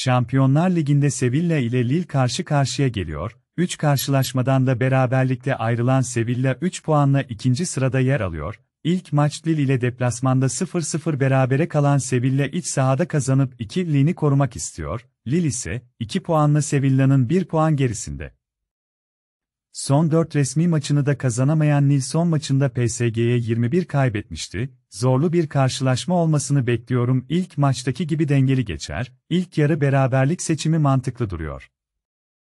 Şampiyonlar Ligi'nde Sevilla ile Lille karşı karşıya geliyor. 3 karşılaşmadan da beraberlikte ayrılan Sevilla 3 puanla ikinci sırada yer alıyor. İlk maç Lille ile deplasmanda 0-0 berabere kalan Sevilla iç sahada kazanıp 2 lini korumak istiyor. Lille ise 2 puanla Sevilla'nın 1 puan gerisinde. Son 4 resmi maçını da kazanamayan Nilson maçında PSG'ye 21 kaybetmişti. Zorlu bir karşılaşma olmasını bekliyorum. İlk maçtaki gibi dengeli geçer. İlk yarı beraberlik seçimi mantıklı duruyor.